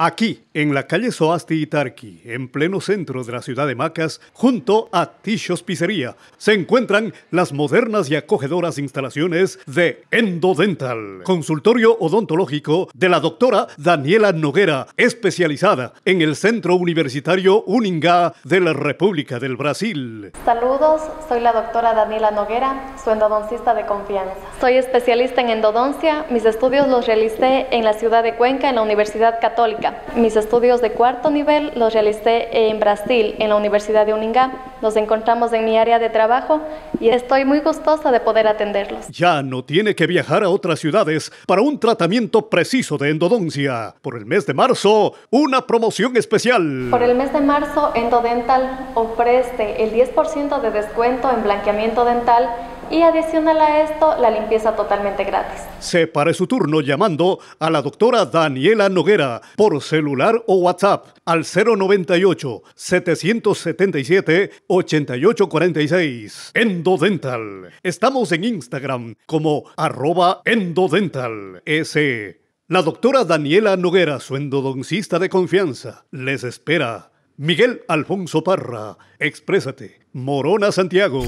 Aquí, en la calle Soasti Itarqui, en pleno centro de la ciudad de Macas, junto a Tichos Pizzería, se encuentran las modernas y acogedoras instalaciones de Endodental, consultorio odontológico de la doctora Daniela Noguera, especializada en el Centro Universitario Uningá de la República del Brasil. Saludos, soy la doctora Daniela Noguera endodoncista de confianza. Soy especialista en endodoncia. Mis estudios los realicé en la ciudad de Cuenca, en la Universidad Católica. Mis estudios de cuarto nivel los realicé en Brasil, en la Universidad de Uningá. Nos encontramos en mi área de trabajo y estoy muy gustosa de poder atenderlos. Ya no tiene que viajar a otras ciudades para un tratamiento preciso de endodoncia. Por el mes de marzo, una promoción especial. Por el mes de marzo, Endodental ofrece el 10% de descuento en blanqueamiento dental y adicional a esto la limpieza totalmente gratis. Separe su turno llamando a la doctora Daniela Noguera por celular o WhatsApp al 098 777 8846. Endodental. Estamos en Instagram como arroba endodental. S. La doctora Daniela Noguera, su endodoncista de confianza, les espera. Miguel Alfonso Parra, Exprésate, Morona Santiago.